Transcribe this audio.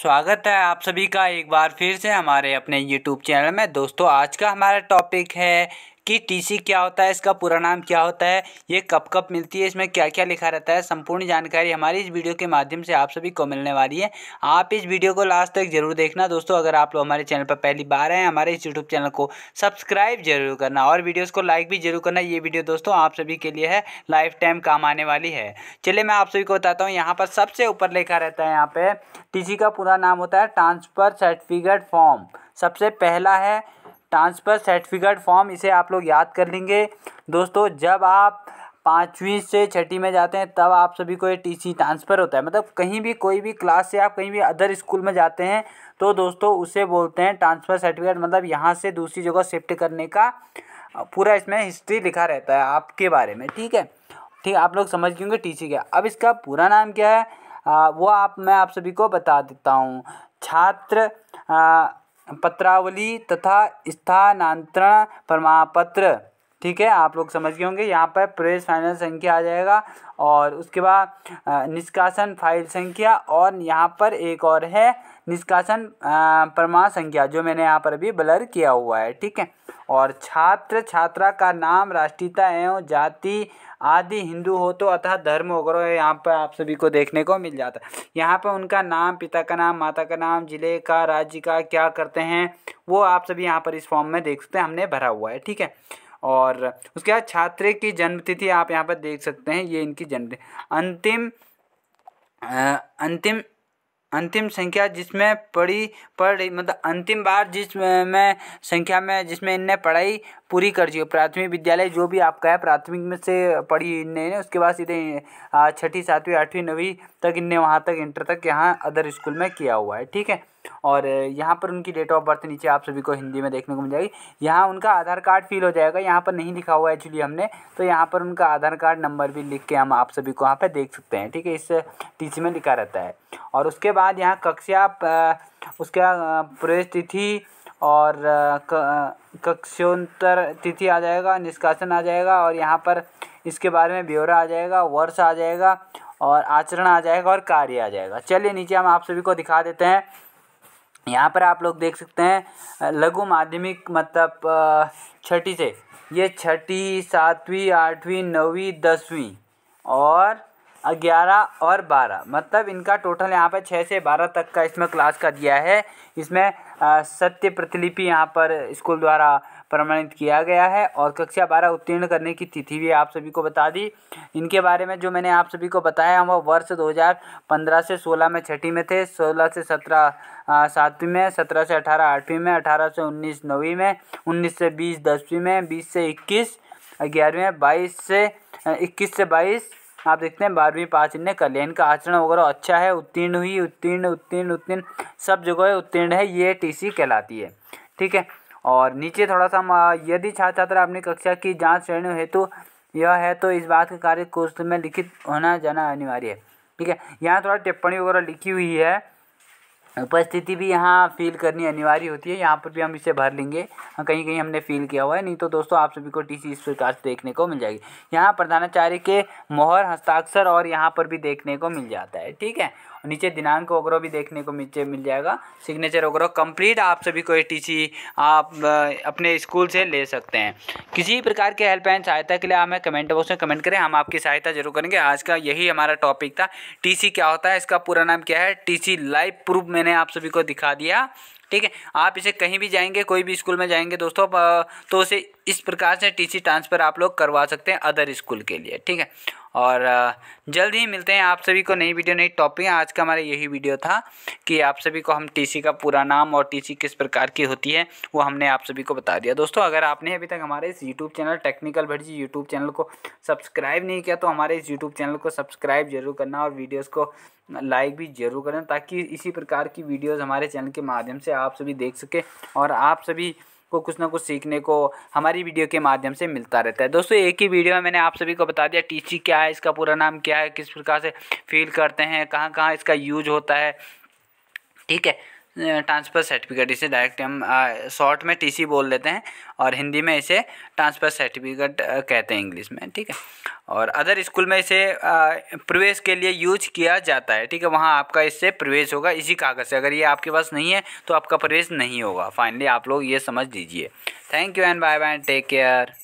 स्वागत है आप सभी का एक बार फिर से हमारे अपने यूट्यूब चैनल में दोस्तों आज का हमारा टॉपिक है कि टीसी क्या होता है इसका पूरा नाम क्या होता है ये कब कब मिलती है इसमें क्या क्या लिखा रहता है संपूर्ण जानकारी हमारी इस वीडियो के माध्यम से आप सभी को मिलने वाली है आप इस वीडियो को लास्ट तक जरूर देखना दोस्तों अगर आप लोग हमारे चैनल पर पहली बार हैं हमारे इस यूट्यूब चैनल को सब्सक्राइब जरूर करना और वीडियोज़ को लाइक भी जरूर करना ये वीडियो दोस्तों आप सभी के लिए है लाइफ टाइम काम आने वाली है चलिए मैं आप सभी को बताता हूँ यहाँ पर सबसे ऊपर लिखा रहता है यहाँ पर टीसी का पूरा नाम होता है ट्रांसफ़र सर्टिफिकेट फॉर्म सबसे पहला है ट्रांसफ़र सर्टिफिकेट फॉर्म इसे आप लोग याद कर लेंगे दोस्तों जब आप पाँचवीं से छठी में जाते हैं तब आप सभी को ये सी ट्रांसफ़र होता है मतलब कहीं भी कोई भी क्लास से आप कहीं भी अदर स्कूल में जाते हैं तो दोस्तों उसे बोलते हैं ट्रांसफ़र सर्टिफिकेट मतलब यहाँ से दूसरी जगह शिफ्ट करने का पूरा इसमें हिस्ट्री लिखा रहता है आपके बारे में ठीक है ठीक आप लोग समझ गए टी सी क्या अब इसका पूरा नाम क्या है वो आप मैं आप सभी को बता देता हूँ छात्र पत्रावली तथा स्थानांतरण पत्र ठीक है आप लोग समझ गए होंगे यहाँ पर प्रवेश फाइनल संख्या आ जाएगा और उसके बाद निष्कासन फाइल संख्या और यहाँ पर एक और है निष्कासन प्रमाण संख्या जो मैंने यहाँ पर भी ब्लर किया हुआ है ठीक है और छात्र छात्रा का नाम राष्ट्रीयता एवं जाति आदि हिंदू हो तो अतः धर्म वगैरह यहाँ पर आप सभी को देखने को मिल जाता है यहाँ पर उनका नाम पिता का नाम माता का नाम जिले का राज्य का क्या करते हैं वो आप सभी यहाँ पर इस फॉर्म में देख सकते हैं हमने भरा हुआ है ठीक है और उसके बाद छात्र की जन्मतिथि आप यहाँ पर देख सकते हैं ये इनकी जन्म अंतिम आ, अंतिम अंतिम संख्या जिसमें पढ़ी पढ़ी मतलब अंतिम बार जिस में संख्या में जिसमें इनने पढ़ाई पूरी कर दिए प्राथमिक विद्यालय जो भी आपका है प्राथमिक में से पढ़ी इनने उसके बाद सीधे छठी सातवीं आठवीं नवीं तक इनने वहाँ तक इंटर तक यहाँ अदर स्कूल में किया हुआ है ठीक है और यहाँ पर उनकी डेट ऑफ बर्थ नीचे आप सभी को हिंदी में देखने को मिल जाएगी यहाँ उनका आधार कार्ड फिल हो जाएगा यहाँ पर नहीं लिखा हुआ है एक्चुअली हमने तो यहाँ पर उनका आधार कार्ड नंबर भी लिख के हम आप सभी को यहाँ पर देख सकते हैं ठीक है इस टी में लिखा रहता है और उसके बाद यहाँ कक्षा उसका प्रवेश तिथि और कक्षोत्तर तिथि आ जाएगा निष्कासन आ जाएगा और यहाँ पर इसके बारे में ब्यौरा आ जाएगा वर्ष आ जाएगा और आचरण आ जाएगा और कार्य आ जाएगा चलिए नीचे हम आप सभी को दिखा देते हैं यहाँ पर आप लोग देख सकते हैं लघु माध्यमिक मतलब छठी से ये छठी सातवीं आठवीं नौवीं दसवीं और ग्यारह और बारह मतलब इनका टोटल यहाँ पर छः से बारह तक का इसमें क्लास का दिया है इसमें सत्य प्रतिलिपि यहाँ पर स्कूल द्वारा प्रमाणित किया गया है और कक्षा बारह उत्तीर्ण करने की तिथि भी आप सभी को बता दी इनके बारे में जो मैंने आप सभी को बताया वह वर्ष 2015 से 16 में छठी में थे 16 से 17 सातवीं में 17 से 18 आठवीं में 18 से 19 नौवीं में 19 से 20 दसवीं में 20 से 21 ग्यारहवीं में 22 से 21 से 22 आप देखते हैं बारहवीं पास इनने कल्याण का आचरण वगैरह अच्छा है उत्तीर्ण हुई उत्तीर्ण उत्तीर्ण उत्तीर्ण सब जगह उत्तीर्ण है ये टी कहलाती है ठीक है और नीचे थोड़ा सा यदि छात्र छात्र अपनी कक्षा की जाँच श्रेणी हेतु तो यह है तो इस बात का कार्य कोष में लिखित होना जाना अनिवार्य है ठीक है यहाँ थोड़ा टिप्पणी वगैरह लिखी हुई है उपस्थिति भी यहाँ फ़ील करनी अनिवार्य होती है यहाँ पर भी हम इसे भर लेंगे हाँ, कहीं कहीं हमने फ़ील किया हुआ है नहीं तो दोस्तों आप सभी को टीसी इस प्रकार से देखने को मिल जाएगी यहाँ प्रधानाचार्य के मोहर हस्ताक्षर और यहाँ पर भी देखने को मिल जाता है ठीक है नीचे दिनांक वगैरह भी देखने को नीचे मिल जाएगा सिग्नेचर वगैरह कंप्लीट आप सभी को ये आप अपने स्कूल से ले सकते हैं किसी प्रकार के हेल्पलाइन सहायता के लिए हमें कमेंट बॉक्स में कमेंट करें हम आपकी सहायता जरूर करेंगे आज का यही हमारा टॉपिक था टी क्या होता है इसका पूरा नाम क्या है टी लाइव प्रूफ मैंने आप सभी को दिखा दिया ठीक है आप इसे कहीं भी जाएंगे कोई भी स्कूल में जाएंगे दोस्तों तो उसे इस प्रकार से टीसी ट्रांसफ़र आप लोग करवा सकते हैं अदर स्कूल के लिए ठीक है और जल्द ही मिलते हैं आप सभी को नई वीडियो नई टॉपिक आज का हमारा यही वीडियो था कि आप सभी को हम टीसी का पूरा नाम और टीसी किस प्रकार की होती है वो हमने आप सभी को बता दिया दोस्तों अगर आपने अभी तक हमारे इस YouTube channel technical Bharji YouTube channel को सब्सक्राइब नहीं किया तो हमारे इस यूट्यूब चैनल को सब्सक्राइब जरूर करना और वीडियोज़ को लाइक भी जरूर करें ताकि इसी प्रकार की वीडियोस हमारे चैनल के माध्यम से आप सभी देख सकें और आप सभी को कुछ ना कुछ सीखने को हमारी वीडियो के माध्यम से मिलता रहता है दोस्तों एक ही वीडियो में मैंने आप सभी को बता दिया टी क्या है इसका पूरा नाम क्या है किस प्रकार से फील करते हैं कहाँ कहाँ इसका यूज होता है ठीक है ट्रांसफ़र सर्टिफिकेट इसे डायरेक्ट हम शॉर्ट में टीसी बोल लेते हैं और हिंदी में इसे ट्रांसफ़र सर्टिफिकेट कहते हैं इंग्लिश में ठीक है और अदर स्कूल में इसे प्रवेश के लिए यूज किया जाता है ठीक है वहाँ आपका इससे प्रवेश होगा इसी कागज़ से अगर ये आपके पास नहीं है तो आपका प्रवेश नहीं होगा फाइनली आप लोग ये समझ लीजिए thank you and bye bye take care